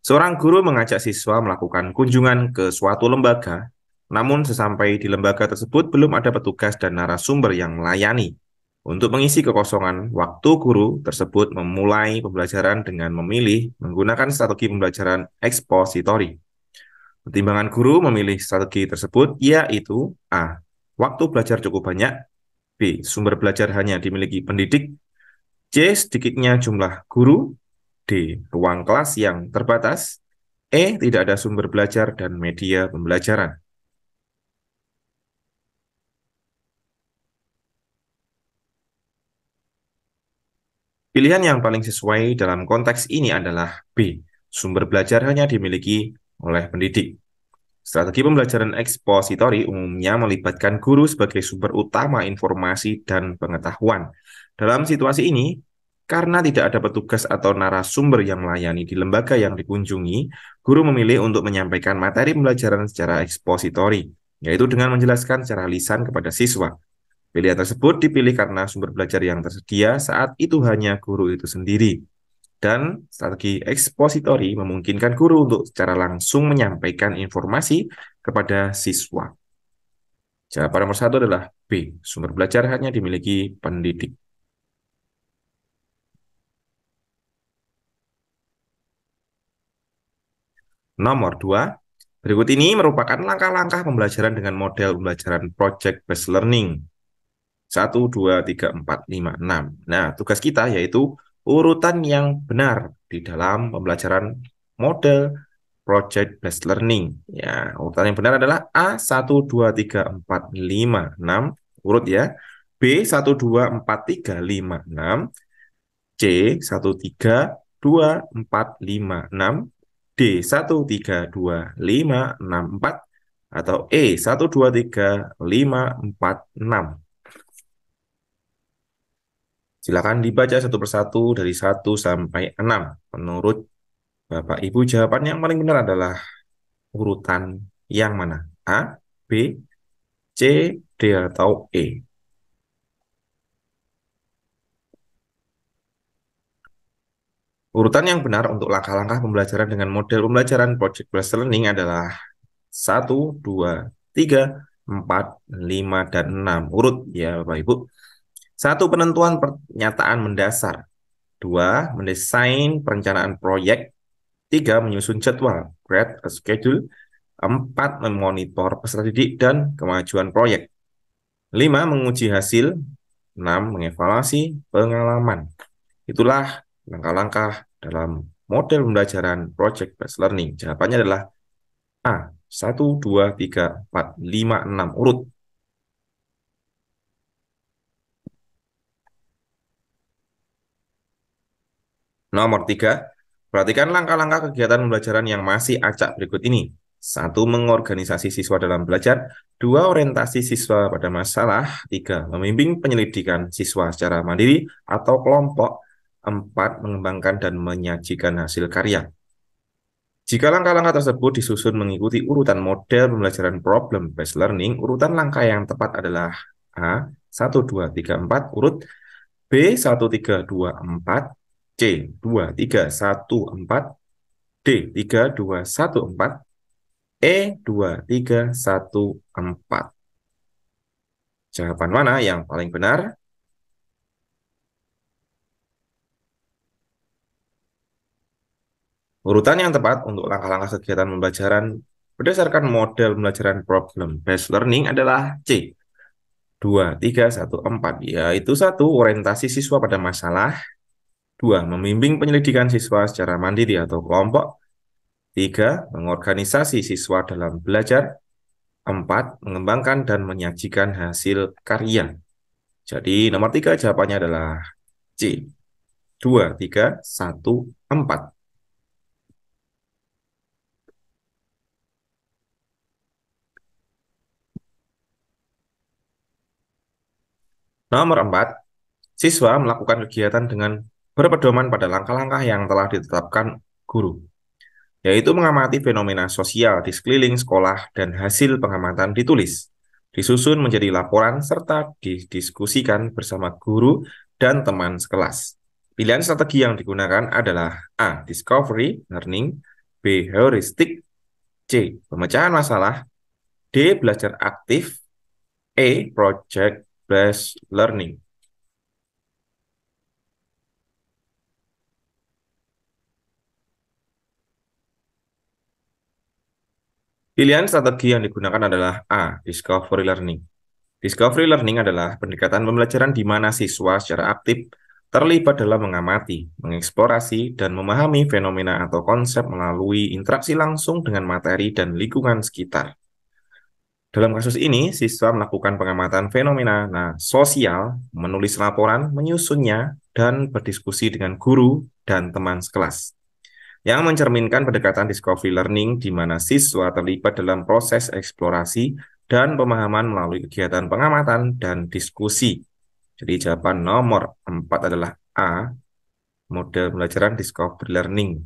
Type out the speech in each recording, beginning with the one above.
Seorang guru mengajak siswa melakukan kunjungan ke suatu lembaga, namun sesampai di lembaga tersebut belum ada petugas dan narasumber yang melayani. Untuk mengisi kekosongan, waktu guru tersebut memulai pembelajaran dengan memilih menggunakan strategi pembelajaran ekspositori. Pertimbangan guru memilih strategi tersebut yaitu A. Waktu belajar cukup banyak B. Sumber belajar hanya dimiliki pendidik C. Sedikitnya jumlah guru D. Ruang kelas yang terbatas. E. Tidak ada sumber belajar dan media pembelajaran. Pilihan yang paling sesuai dalam konteks ini adalah B. Sumber belajar hanya dimiliki oleh pendidik. Strategi pembelajaran ekspositori umumnya melibatkan guru sebagai sumber utama informasi dan pengetahuan. Dalam situasi ini, karena tidak ada petugas atau narasumber yang melayani di lembaga yang dikunjungi, guru memilih untuk menyampaikan materi pembelajaran secara ekspositori, yaitu dengan menjelaskan secara lisan kepada siswa. Pilihan tersebut dipilih karena sumber belajar yang tersedia saat itu hanya guru itu sendiri. Dan strategi ekspositori memungkinkan guru untuk secara langsung menyampaikan informasi kepada siswa. Jawaban nomor satu adalah B. Sumber belajar hanya dimiliki pendidik. Nomor 2, berikut ini merupakan langkah-langkah pembelajaran dengan model pembelajaran project-based learning. 1, 2, 3, 4, 5, 6. Nah, tugas kita yaitu urutan yang benar di dalam pembelajaran model project based learning. Ya, urutan yang benar adalah A 1 2 3 4 5 6 urut ya. B 1 2 4 3 5 6 C 1 3 2 4 5 6 d empat atau e satu dua tiga lima empat enam. Silakan dibaca satu persatu dari 1 sampai 6. Menurut Bapak Ibu jawaban yang paling benar adalah urutan yang mana? A, B, C, D atau E. Urutan yang benar untuk langkah-langkah pembelajaran dengan model pembelajaran project-based learning adalah 1, 2, 3, 4, 5, dan 6. Urut ya Bapak Ibu. Satu penentuan pernyataan mendasar. Dua, mendesain perencanaan proyek. Tiga, menyusun jadwal, create a schedule. Empat, memonitor peserta didik dan kemajuan proyek. Lima, menguji hasil. Enam, mengevaluasi pengalaman. Itulah langkah-langkah dalam model pembelajaran project-based learning? Jawabannya adalah A. 1, 2, 3, 4, 5, 6 urut. Nomor tiga perhatikan langkah-langkah kegiatan pembelajaran yang masih acak berikut ini. Satu, mengorganisasi siswa dalam belajar. Dua, orientasi siswa pada masalah. Tiga, memimpin penyelidikan siswa secara mandiri atau kelompok. 4. mengembangkan dan menyajikan hasil karya. Jika langkah-langkah tersebut disusun mengikuti urutan model pembelajaran problem-based learning, urutan langkah yang tepat adalah A. 1, 2, 3, 4, urut B. 1, 3, 2, 4, C. 2, 3, 1, 4, D. 3, 2, 1, 4, E. 2, 3, 1, 4. Jawaban mana yang paling benar? Urutan yang tepat untuk langkah-langkah kegiatan pembelajaran berdasarkan model pembelajaran problem-based learning adalah C. 2, 3, 1, 4, yaitu satu orientasi siswa pada masalah, 2. Membimbing penyelidikan siswa secara mandiri atau kelompok, 3. Mengorganisasi siswa dalam belajar, 4. Mengembangkan dan menyajikan hasil karya. Jadi nomor 3 jawabannya adalah C. 2, 3, 1, 4. Nomor empat, siswa melakukan kegiatan dengan berpedoman pada langkah-langkah yang telah ditetapkan guru, yaitu mengamati fenomena sosial di sekeliling sekolah dan hasil pengamatan ditulis, disusun menjadi laporan, serta didiskusikan bersama guru dan teman sekelas. Pilihan strategi yang digunakan adalah A. Discovery Learning B. Heuristik C. Pemecahan masalah D. Belajar aktif E. Project based learning. Pilihan strategi yang digunakan adalah A. Discovery Learning. Discovery Learning adalah pendekatan pembelajaran di mana siswa secara aktif terlibat dalam mengamati, mengeksplorasi, dan memahami fenomena atau konsep melalui interaksi langsung dengan materi dan lingkungan sekitar. Dalam kasus ini, siswa melakukan pengamatan fenomena nah, sosial, menulis laporan, menyusunnya, dan berdiskusi dengan guru dan teman sekelas. Yang mencerminkan pendekatan discovery learning di mana siswa terlibat dalam proses eksplorasi dan pemahaman melalui kegiatan pengamatan dan diskusi. Jadi jawaban nomor 4 adalah A, model pembelajaran discovery learning.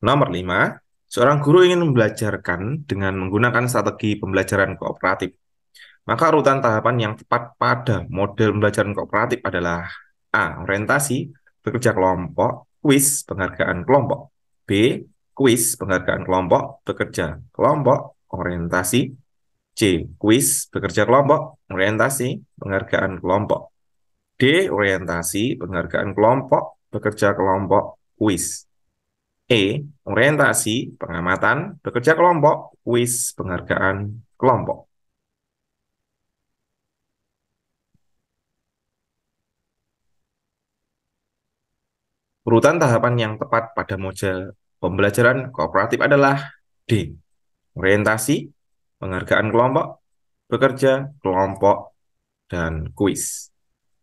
Nomor 5, seorang guru ingin membelajarkan dengan menggunakan strategi pembelajaran kooperatif. Maka urutan tahapan yang tepat pada model pembelajaran kooperatif adalah A. Orientasi, bekerja kelompok, kuis, penghargaan kelompok. B. Kuis, penghargaan kelompok, bekerja kelompok, orientasi. C. Kuis, bekerja kelompok, orientasi, penghargaan kelompok. D. Orientasi, penghargaan kelompok, bekerja kelompok, kuis. E. Orientasi, pengamatan, bekerja kelompok, kuis, penghargaan, kelompok. Urutan tahapan yang tepat pada model pembelajaran kooperatif adalah D. Orientasi, penghargaan kelompok, bekerja kelompok, dan kuis.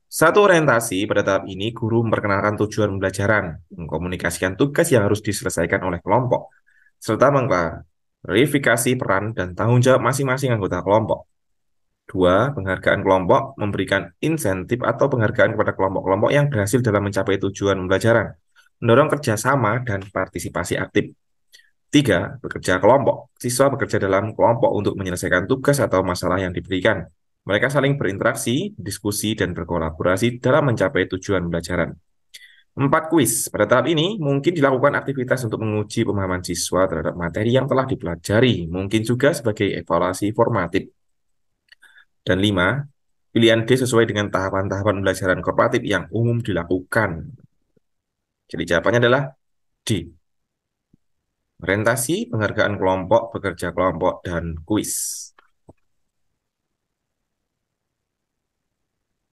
Satu orientasi pada tahap ini, guru memperkenalkan tujuan pembelajaran, mengkomunikasikan tugas yang harus diselesaikan oleh kelompok, serta mengklarifikasi peran dan tanggung jawab masing-masing anggota kelompok. Dua, penghargaan kelompok memberikan insentif atau penghargaan kepada kelompok-kelompok yang berhasil dalam mencapai tujuan pembelajaran, mendorong kerjasama dan partisipasi aktif. Tiga, bekerja kelompok. Siswa bekerja dalam kelompok untuk menyelesaikan tugas atau masalah yang diberikan. Mereka saling berinteraksi, diskusi, dan berkolaborasi dalam mencapai tujuan pembelajaran. Empat kuis. Pada tahap ini, mungkin dilakukan aktivitas untuk menguji pemahaman siswa terhadap materi yang telah dipelajari, mungkin juga sebagai evaluasi formatif. Dan lima, pilihan D sesuai dengan tahapan-tahapan pembelajaran korporatif yang umum dilakukan. Jadi jawabannya adalah D. Orientasi, penghargaan kelompok, bekerja kelompok, dan kuis.